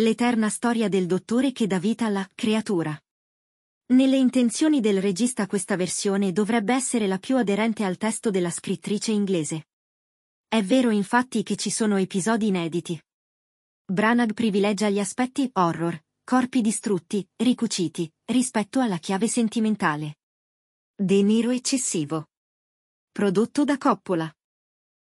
l'eterna storia del dottore che dà vita alla creatura. Nelle intenzioni del regista questa versione dovrebbe essere la più aderente al testo della scrittrice inglese. È vero infatti che ci sono episodi inediti. Branagh privilegia gli aspetti horror, corpi distrutti, ricuciti, rispetto alla chiave sentimentale. De Niro eccessivo. Prodotto da Coppola.